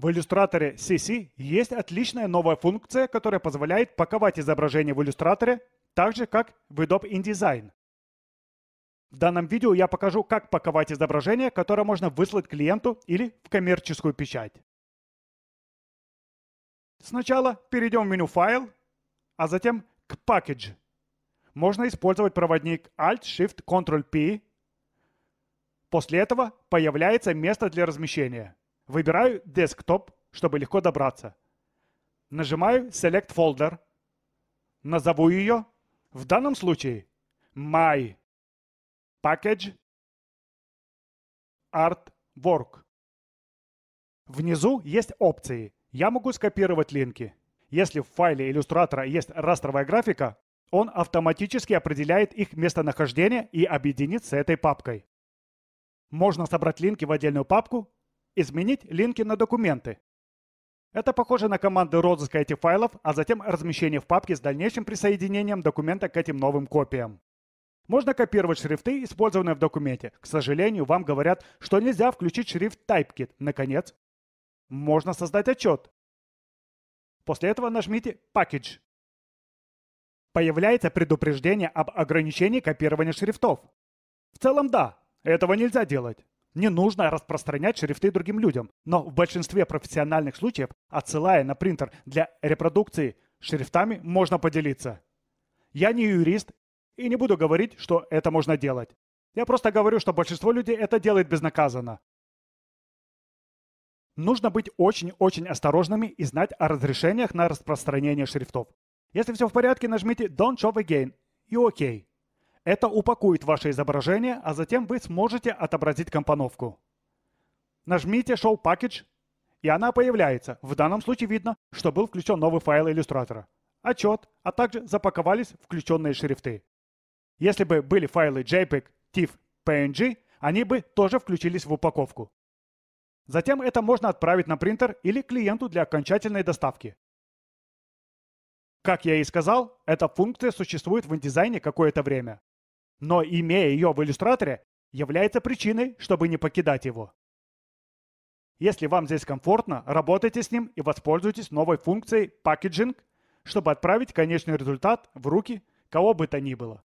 В иллюстраторе CC есть отличная новая функция, которая позволяет паковать изображение в иллюстраторе, так же как в Adobe InDesign. В данном видео я покажу, как паковать изображение, которое можно выслать клиенту или в коммерческую печать. Сначала перейдем в меню «Файл», а затем к «Package». Можно использовать проводник Alt-Shift-Ctrl-P. После этого появляется место для размещения – Выбираю десктоп, чтобы легко добраться. Нажимаю Select Folder. Назову ее, в данном случае, My Package Artwork. Внизу есть опции. Я могу скопировать линки. Если в файле иллюстратора есть растровая графика, он автоматически определяет их местонахождение и объединит с этой папкой. Можно собрать линки в отдельную папку Изменить линки на документы. Это похоже на команды розыска этих файлов, а затем размещение в папке с дальнейшим присоединением документа к этим новым копиям. Можно копировать шрифты, использованные в документе. К сожалению, вам говорят, что нельзя включить шрифт TypeKit. Наконец, можно создать отчет. После этого нажмите Package. Появляется предупреждение об ограничении копирования шрифтов. В целом да, этого нельзя делать. Не нужно распространять шрифты другим людям, но в большинстве профессиональных случаев, отсылая на принтер для репродукции, шрифтами можно поделиться. Я не юрист и не буду говорить, что это можно делать. Я просто говорю, что большинство людей это делает безнаказанно. Нужно быть очень-очень осторожными и знать о разрешениях на распространение шрифтов. Если все в порядке, нажмите Don't Shop Again и ОК. OK. Это упакует ваше изображение, а затем вы сможете отобразить компоновку. Нажмите Show Package, и она появляется. В данном случае видно, что был включен новый файл иллюстратора, отчет, а также запаковались включенные шрифты. Если бы были файлы JPEG, TIFF, PNG, они бы тоже включились в упаковку. Затем это можно отправить на принтер или клиенту для окончательной доставки. Как я и сказал, эта функция существует в индизайне какое-то время но имея ее в иллюстраторе, является причиной, чтобы не покидать его. Если вам здесь комфортно, работайте с ним и воспользуйтесь новой функцией Packaging, чтобы отправить конечный результат в руки кого бы то ни было.